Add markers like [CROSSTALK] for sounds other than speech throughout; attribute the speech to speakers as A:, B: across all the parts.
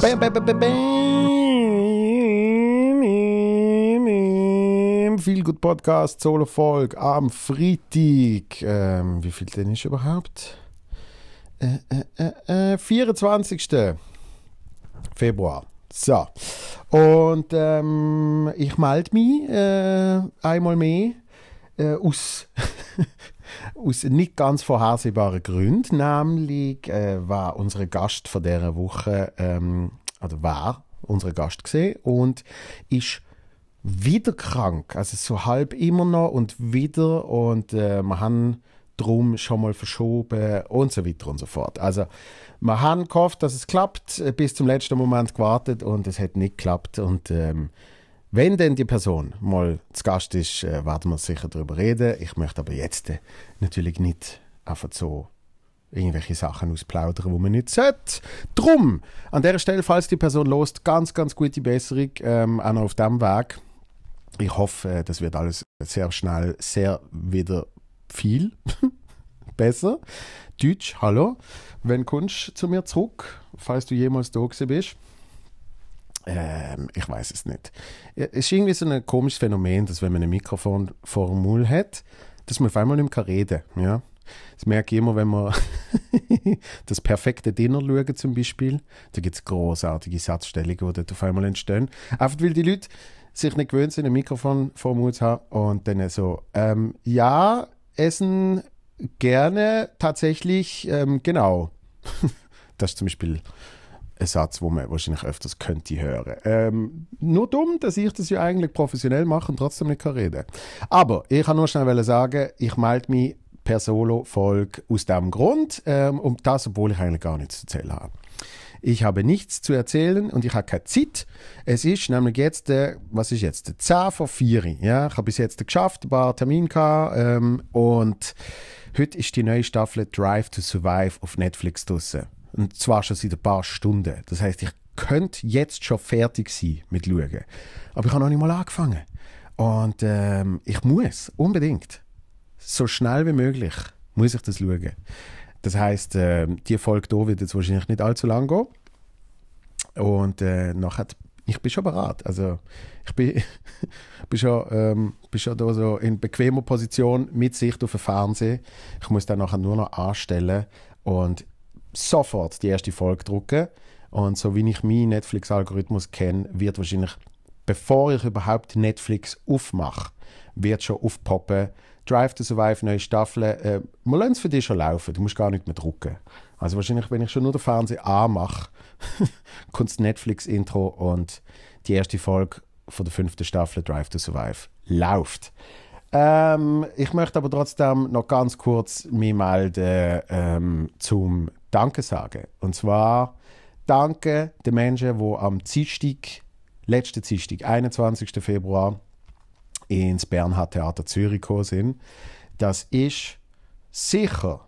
A: Bam, bam, bam, bam, Viel gut Podcast, Solo Folk am Freitag. Ähm, wie viel denn ist überhaupt? äh, äh, 24. Äh, äh, Februar. So. Und ähm, ich melde mich äh, einmal mehr aus, [LAUGHS] aus nicht ganz vorhersehbaren Gründen, nämlich war unsere Gast von dieser Woche, ähm, also war unsere Gast gesehen und ist wieder krank, also so halb immer noch und wieder und wir haben drum schon mal verschoben und so weiter und so fort. Also wir haben gehofft, dass es klappt, bis zum letzten Moment gewartet und es hat nicht geklappt und ähm, wenn denn die Person mal zu Gast ist, äh, werden wir sicher darüber reden. Ich möchte aber jetzt äh, natürlich nicht einfach so irgendwelche Sachen ausplaudern, wo man nicht sollte. Drum, an der Stelle, falls die Person lost, ganz, ganz gute Besserung, ähm, auch noch auf dem Weg. Ich hoffe, äh, das wird alles sehr schnell, sehr wieder viel [LAUGHS] besser. Deutsch, hallo. Wenn kommst du zu mir zurück, falls du jemals da gewesen bist? Ähm, ich weiß es nicht. Es ist irgendwie so ein komisches Phänomen, dass wenn man ein Mikrofon vor dem Mund hat, dass man auf einmal nicht mehr reden kann. Ja? Das merke ich immer, wenn man [LAUGHS] das perfekte Dinner schauen zum Beispiel. Da gibt es großartige Satzstellungen, die dort auf einmal entstehen. Einfach weil die Leute sich nicht gewöhnt sind, ein Mikrofon vor dem Mund zu haben und dann so, ähm, ja, essen gerne tatsächlich, ähm, genau. [LAUGHS] das ist zum Beispiel ein Satz, wo man wahrscheinlich öfters könnte hören. Ähm, nur dumm, dass ich das ja eigentlich professionell mache und trotzdem nicht reden kann Aber ich kann nur schnell sagen, ich melde mich per Solo-Folge aus diesem Grund. Ähm, und das, obwohl ich eigentlich gar nichts zu erzählen habe. Ich habe nichts zu erzählen und ich habe keine Zeit. Es ist nämlich jetzt, der, was ist jetzt, 10 vor 4. Ja, ich habe bis jetzt geschafft, ein paar Termine gehabt ähm, und heute ist die neue Staffel Drive to Survive auf Netflix draussen. Und zwar schon seit ein paar Stunden. Das heißt, ich könnte jetzt schon fertig sein mit Schauen. Aber ich habe noch nicht mal angefangen. Und ähm, ich muss, unbedingt, so schnell wie möglich, muss ich das schauen. Das heißt, äh, die Folge hier wird jetzt wahrscheinlich nicht allzu lang gehen. Und äh, nachher, ich bin schon bereit. Also ich bin, [LAUGHS] bin, schon, ähm, bin schon so in bequemer Position mit Sicht auf den Fernseher. Ich muss dann nachher nur noch anstellen und sofort die erste Folge drucken. Und so wie ich meinen Netflix-Algorithmus kenne, wird wahrscheinlich, bevor ich überhaupt Netflix aufmache, wird schon aufpoppen, Drive to Survive, neue Staffel, äh, wir lassen es für dich schon laufen, du musst gar nicht mehr drucken. Also wahrscheinlich, wenn ich schon nur den Fernseher anmache, [LAUGHS] kommt das Netflix-Intro und die erste Folge von der fünften Staffel Drive to Survive läuft. Ähm, ich möchte aber trotzdem noch ganz kurz mich melden ähm, zum Danke sagen. Und zwar danke den Menschen, die am Dienstag, letzten Dienstag, 21. Februar, ins Bernhard Theater Zürich gekommen sind. Das ist sicher,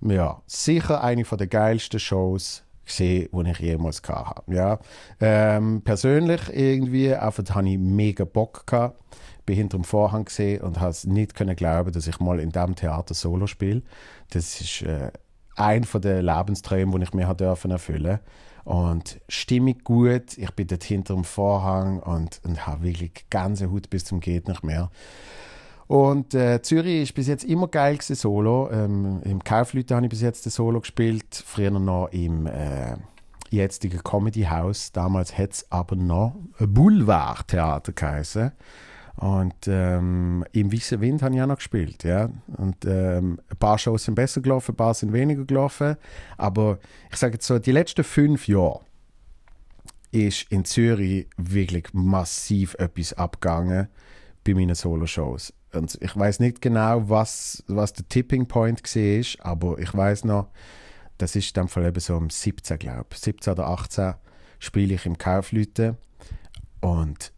A: ja, sicher eine der geilsten Shows gesehen, die ich jemals hatte. Ja. Ähm, persönlich irgendwie, auf das hatte ich mega Bock. Gehabt. Bin hinter dem Vorhang gesehen und habe es nicht können glauben, dass ich mal in diesem Theater Solo spiele. Das ist äh, ein von den Lebensträumen, die ich mir erfüllen durfte und stimmig gut. Ich bin dort hinter dem Vorhang und, und habe wirklich ganze Hut bis zum geht nicht mehr. Und äh, Zürich ist bis jetzt immer geil gewesen, Solo. Ähm, Im Kaufleute habe ich bis jetzt ein Solo gespielt, früher noch im äh, jetzigen Comedy House. Damals hat es aber noch Boulevard Theater geheißen. Und ähm, im Weißen Wind habe ich auch noch gespielt. Ja? Und ähm, ein paar Shows sind besser gelaufen, ein paar sind weniger gelaufen. Aber ich sage jetzt so, die letzten fünf Jahre ist in Zürich wirklich massiv etwas abgegangen bei meinen Solo-Shows. Und ich weiß nicht genau, was, was der Tipping Point war, aber ich weiß noch, das ist dann Fall eben so um 17, glaube ich. 17 oder 18 spiele ich im Kaufleuten. Und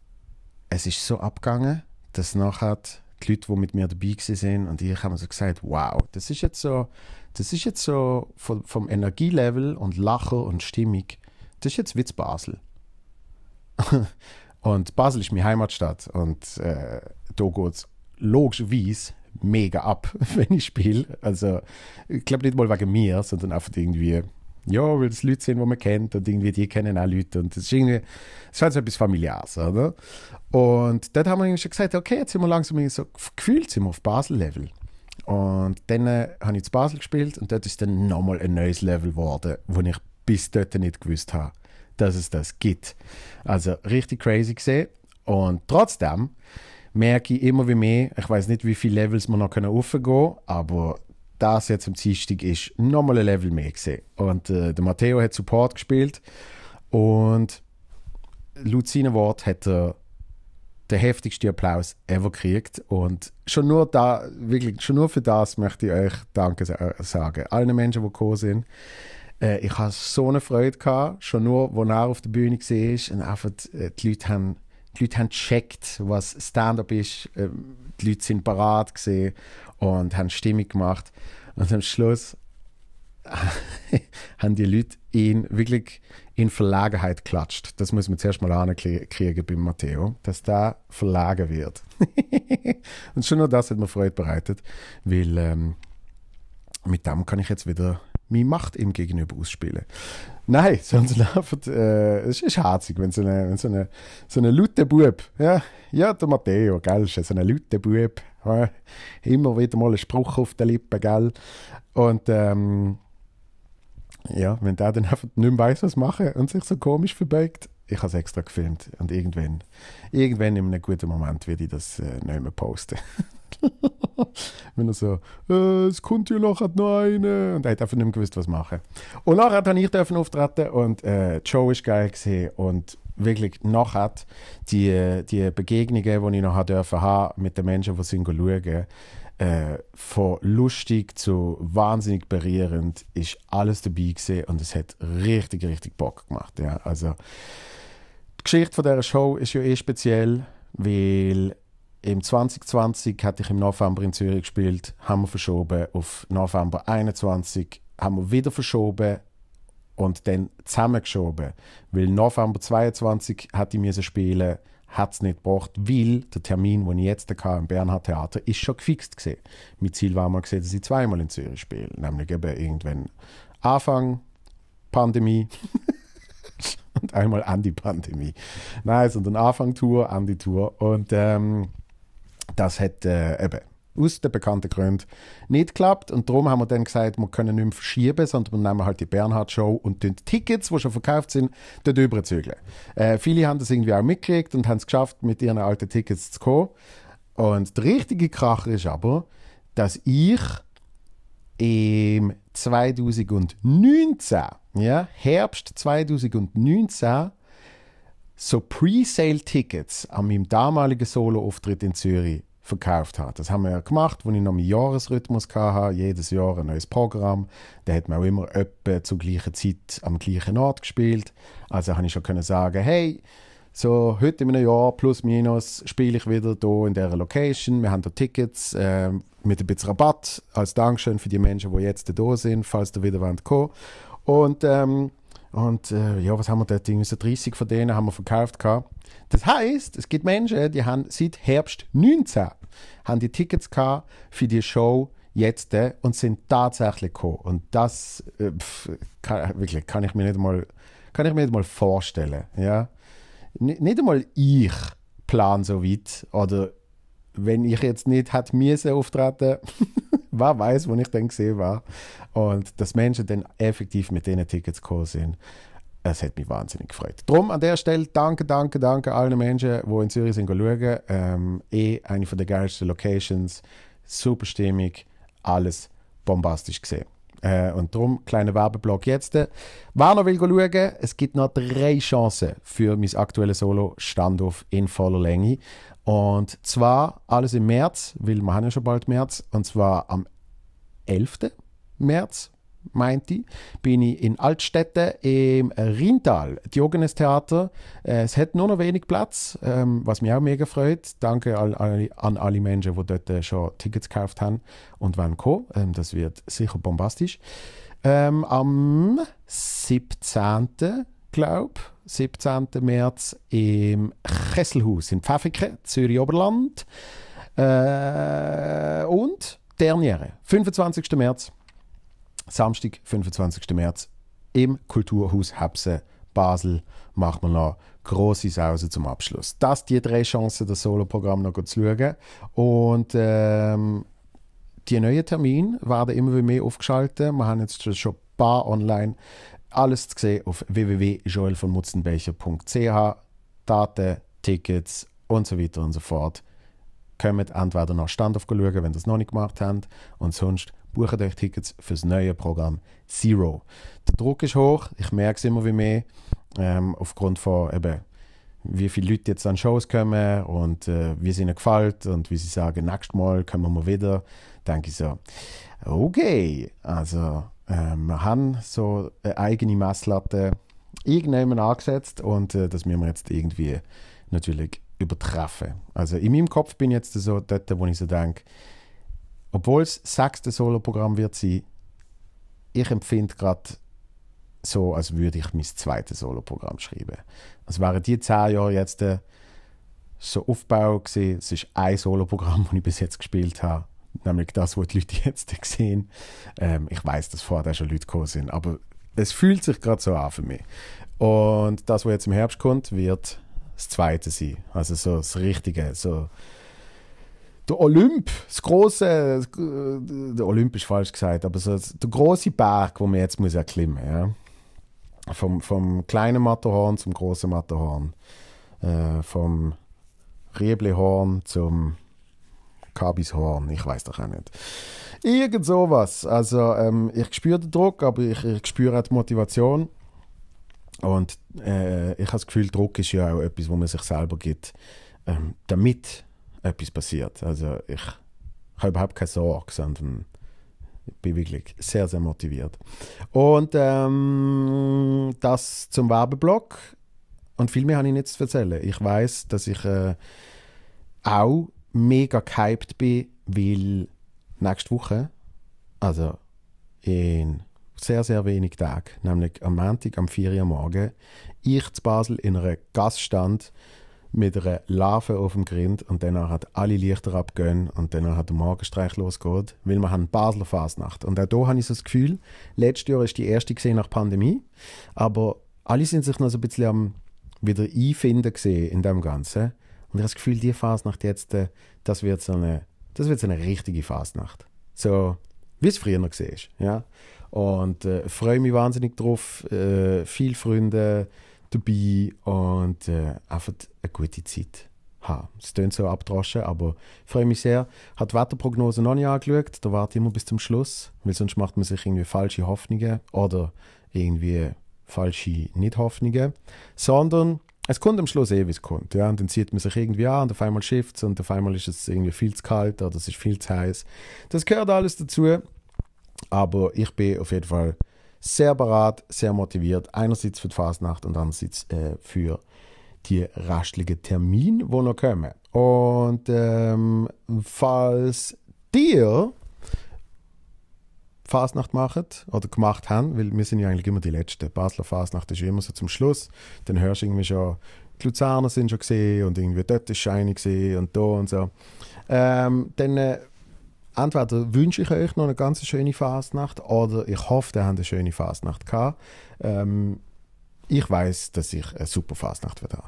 A: es ist so abgegangen, dass nachher die Leute, die mit mir dabei waren und ich, haben so gesagt, wow, das ist jetzt so, das ist jetzt so vom, vom Energielevel und Lachen und Stimmung, das ist jetzt Witz Basel. [LAUGHS] und Basel ist meine Heimatstadt und äh, da geht es logischerweise mega ab, [LAUGHS] wenn ich spiele. Also ich glaube nicht mal wegen mir, sondern einfach irgendwie ja, weil das Leute sind, die man kennt und irgendwie die kennen auch Leute und das ist irgendwie, es scheint halt so etwas Familiäres, oder? Und dort haben wir irgendwie schon gesagt, okay, jetzt sind wir langsam so gefühlt, sind wir auf Basel-Level. Und dann äh, habe ich zu Basel gespielt und dort ist dann nochmal ein neues Level geworden, wo ich bis dort nicht gewusst habe, dass es das gibt. Also richtig crazy gesehen. Und trotzdem merke ich immer wie mehr, ich weiß nicht, wie viele Levels wir noch können aufgehen, aber das jetzt am Dienstag ist nochmal ein Level mehr gesehen. Und äh, der Matteo hat Support gespielt und laut seinen Worten hat er äh, den heftigsten Applaus ever gekriegt. Und schon nur, da, wirklich, schon nur für das möchte ich euch Danke äh, sagen. Allen Menschen, die gekommen sind. Äh, ich hatte so eine Freude, gehabt, schon nur, als er auf der Bühne war. Und einfach, äh, die Leute haben die Leute haben gecheckt, was Stand-up ist. Ähm, die Leute sind parat gesehen und haben Stimmung gemacht. Und am Schluss [LAUGHS] haben die Leute ihn wirklich in Verlagenheit klatscht. Das muss man zuerst mal ankriegen beim Matteo, dass da verlagen wird. [LAUGHS] und schon nur das hat mir Freude bereitet, weil ähm, mit dem kann ich jetzt wieder meine Macht ihm gegenüber ausspielen. Nein, [LAUGHS] sonst läuft, äh, es ist herzig, wenn so eine, so eine, so eine laute ja, ja, der Matteo, gell, so eine laute Immer wieder mal ein Spruch auf den Lippen, gell? Und ähm, ja, wenn der dann [LAUGHS] einfach nicht mehr weiss, was machen und sich so komisch verbeugt, ich habe es extra gefilmt und irgendwann, irgendwann in einem guten Moment werde ich das äh, nicht mehr posten. [LAUGHS] wenn er so, äh, es kommt ja nachher noch eine und er hat einfach nicht mehr gewusst, was machen. Und nachher durfte ich auftreten und äh, die war geil gewesen, und wirklich nachher die, die Begegnungen, die ich noch dürfen haben mit den Menschen, die sind schauen, äh, von lustig zu wahnsinnig berührend, ist alles dabei gewesen und es hat richtig, richtig Bock gemacht. Ja. Also, die Geschichte von dieser Show ist ja eh speziell, weil im 2020 hatte ich im November in Zürich gespielt, haben wir verschoben auf November 21, haben wir wieder verschoben, und dann zusammengeschoben. Weil November 22 hat ich müssen spielen, hat es nicht gebracht, weil der Termin, den ich jetzt hatte, im Bernhard Theater, ist schon gefixt Gewesen. Mein Ziel war mal dass ich zweimal in Zürich spiele, nämlich eben irgendwann Anfang Pandemie. [LAUGHS] und einmal an die Pandemie. Nein, nice. sondern Anfang Tour, an die Tour. Und ähm, das hat äh, eben aus den bekannten Gründen nicht geklappt. Und darum haben wir dann gesagt, wir können nicht mehr verschieben, sondern wir nehmen halt die Bernhard-Show und die Tickets, die schon verkauft sind, dort überzügeln. Äh, viele haben das irgendwie auch mitgekriegt und haben es geschafft, mit ihren alten Tickets zu kommen. Und der richtige Kracher ist aber, dass ich im 2019, ja, Herbst 2019, so Pre-Sale-Tickets an meinem damaligen Solo-Auftritt in Zürich verkauft hat. Das haben wir gemacht, als ich noch meinen Jahresrhythmus hatte, jedes Jahr ein neues Programm. Da hat man auch immer etwa zur gleichen Zeit am gleichen Ort gespielt. Also konnte ich schon sagen, hey, so heute in einem Jahr plus minus spiele ich wieder hier in dieser Location. Wir haben hier Tickets äh, mit ein bisschen Rabatt als Dankeschön für die Menschen, die jetzt da sind, falls du wieder kommen wollt. Und, ähm, und äh, ja, was haben wir dort? Irgendwie so 30 von denen haben wir verkauft gehabt. Das heißt, es gibt Menschen, die haben seit Herbst 19 haben die Tickets für die Show jetzt äh, und sind tatsächlich gekommen. Und das äh, pff, kann, wirklich, kann ich mir nicht mal, kann ich mir nicht mal vorstellen. Ja? nicht einmal ich plan so weit oder wenn ich jetzt nicht hat müssen auftreten, [LAUGHS] wer weiß, wo ich dann gesehen war und dass Menschen dann effektiv mit diesen Tickets gekommen sind es hat mich wahnsinnig gefreut. Drum an der Stelle danke, danke, danke allen Menschen, die in Zürich sind schauen. Ähm, eh eine der geilsten Locations. Super Stimmig. Alles bombastisch gesehen. Äh, und darum, kleiner Werbeblock jetzt. Wer noch will schauen, es gibt noch drei Chancen für mein aktuelles Solo-Standoff in voller Länge. Und zwar alles im März, weil wir haben ja schon bald März, und zwar am 11. März meinte ich, bin ich in Altstädte im Rhintal, Diogenes Theater. Äh, es hat nur noch wenig Platz, ähm, was mich auch mega freut. Danke an, alle Menschen, die dort äh, schon Tickets gekauft haben und wollen kommen. Ähm, das wird sicher bombastisch. Ähm, am 17. glaube 17. März im Kesselhaus in Pfäffiken, Zürich-Oberland. Äh, und Derniere, 25. März Samstag, 25. März im Kulturhaus Hebse Basel machen wir noch große Sause zum Abschluss. Das die drei Chancen, das Solo-Programm noch zu schauen. Und ähm, die neuen Termine werden immer mehr aufgeschaltet. Wir haben jetzt schon ein paar online. Alles zu sehen auf www.joelvonmutzenbecher.ch. Daten, Tickets und so weiter und so fort. Kommt entweder nach Stand aufschauen, wenn ihr es noch nicht gemacht habt, und sonst bucht euch Tickets für das neue Programm Zero. Der Druck ist hoch, ich merke es immer wie mehr, ähm, aufgrund von eben, wie viele Leute jetzt an Shows kommen und äh, wie es ihnen gefällt und wie sie sagen, nächstes Mal kommen wir wieder, denke ich so, okay, also ähm, wir haben so eine eigene Messlatte irgendjemand angesetzt und äh, das müssen wir jetzt irgendwie natürlich übertreffen. Also in meinem Kopf bin ich jetzt so dort, wo ich so denke, obwohl es das sechste Soloprogramm wird sein, ich empfinde gerade so, als würde ich mein zweites Soloprogramm schreiben. Es also wären die zehn Jahre jetzt äh, so Aufbau gewesen. es ist ein Soloprogramm, [LAUGHS] das ich bis jetzt gespielt habe, nämlich das, was die Leute jetzt [LAUGHS] sehen. Ähm, ich weiß, dass vorher schon Leute gekommen sind, aber es fühlt sich gerade so an für mich. Und das, was jetzt im Herbst kommt, wird das zweite sein. Also so das Richtige, so der Olymp, das große, äh, der Olymp ist falsch gesagt, aber so, der große Berg, wo man jetzt muss erklimmen, ja. Vom, vom kleinen Matterhorn zum großen Matterhorn, äh, vom Rieblehorn zum Kabishorn, ich weiß doch auch nicht. Irgend sowas. Also ähm, ich spüre den Druck, aber ich, ich spüre auch die Motivation. Und äh, ich habe das Gefühl, Druck ist ja auch etwas, wo man sich selber gibt, ähm, damit etwas passiert. Also ich habe überhaupt keine Sorge, sondern ich bin wirklich sehr, sehr motiviert. Und ähm, das zum Werbeblock. Und viel mehr habe ich nicht zu erzählen. Ich weiß, dass ich äh, auch mega gehypt bin, weil nächste Woche, also in sehr, sehr wenig Tagen, nämlich am Montag, am 4. Uhr morgen, ich zu Basel in einer Gaststand mit einer Larve auf dem Grind und dann hat alle Lichter abgehen und dann hat der Morgenstreich losgeht, weil wir haben Basler Fasnacht. Und auch hier habe ich so das Gefühl, letztes Jahr ist die erste gesehen nach Pandemie, aber alle sind sich noch so ein bisschen am wieder einfinden gesehen in dem Ganzen. Und ich habe das Gefühl, diese Fasnacht jetzt, äh, das wird so eine, das wird so eine richtige Fasnacht. So, wie es früher noch war. Ja? Und äh, freue mich wahnsinnig drauf. Äh, viele Freunde, dabei und äh, einfach eine gute Zeit haben. Es klingt so abdroschen, aber ich freue mich sehr. Hat die Wetterprognose noch nicht angeschaut, da warte ich immer bis zum Schluss, weil sonst macht man sich irgendwie falsche Hoffnungen oder irgendwie falsche Nicht-Hoffnungen, sondern es kommt am Schluss eh, wie es kommt. Ja? Und dann zieht man sich irgendwie an und auf einmal schifft es und auf einmal ist es irgendwie viel zu kalt oder es ist viel zu heiß. Das gehört alles dazu, aber ich bin auf jeden Fall sehr parat, sehr motiviert. Einerseits für die Fasnacht und andererseits äh, für die restlichen Termin, die noch kommen. Und ähm, falls dir Fasnacht machen oder gemacht haben, weil wir sind ja eigentlich immer die Letzten. Basler Fasnacht ist immer so zum Schluss. Dann hörst du irgendwie schon, die Luzerner sind schon gesehen und irgendwie dort ist Scheine gesehen und da und so. Ähm, dann äh, entweder wünsche ich euch noch eine ganz schöne Fastnacht oder ich hoffe, ihr habt eine schöne Fastnacht gehabt. Ähm, ich weiß, dass ich eine super Fastnacht werde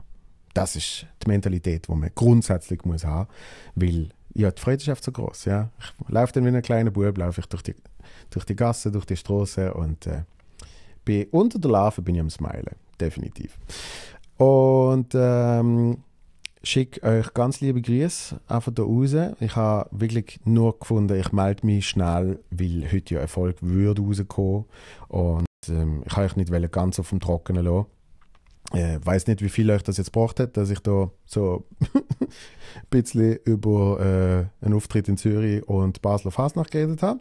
A: Das ist die Mentalität, die man grundsätzlich muss haben muss, weil ja, die Freude ist so groß. Ja. Ich laufe dann wie ein kleiner Bub, laufe ich durch die, durch die Gasse, durch die Straße und äh, bin unter der Larve bin ich am Smilen, definitiv. Und ähm, schicke euch ganz liebe Grüße einfach da raus. Ich habe wirklich nur gefunden, ich melde mich schnell, weil heute ja eine Folge würde rauskommen. Und ähm, ich habe euch nicht ganz auf dem Trockenen lassen. Ich äh, weiß nicht, wie viel euch das jetzt braucht hat, dass ich da so ein [LAUGHS] bisschen über äh, einen Auftritt in Zürich und Basler Fasnacht geredet habe.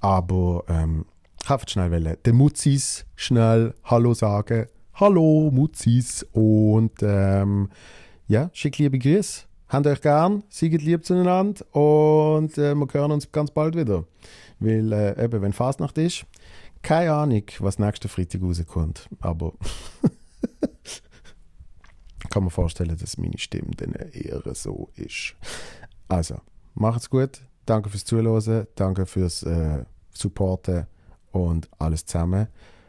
A: Aber ähm, kauft schnell Welle. Den Mutzis schnell Hallo sagen. Hallo Mutzis und ähm, ja, schickt liebe Grüße. Habt euch gern, seid lieb zueinander und äh, wir hören uns ganz bald wieder. Weil äh, eben, wenn Fastnacht ist, keine Ahnung, was nächsten Freitag rauskommt. Aber [LAUGHS] kann man vorstellen, dass meine Stimme dann eher so ist. Also, macht's gut. Danke fürs Zuhören, danke fürs äh, Supporten und alles zusammen.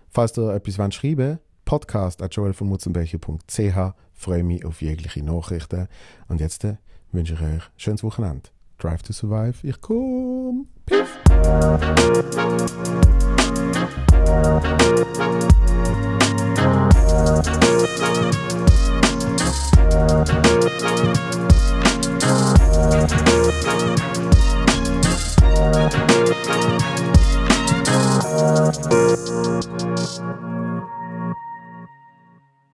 A: Falls ihr etwas schreiben wollt, podcast at joelvonmutzenbecher.ch. Freue mich auf jegliche Nachrichten. Und jetzt äh, wünsche ich euch ein schönes Wochenende. Drive to Survive. Ich komm. Peace.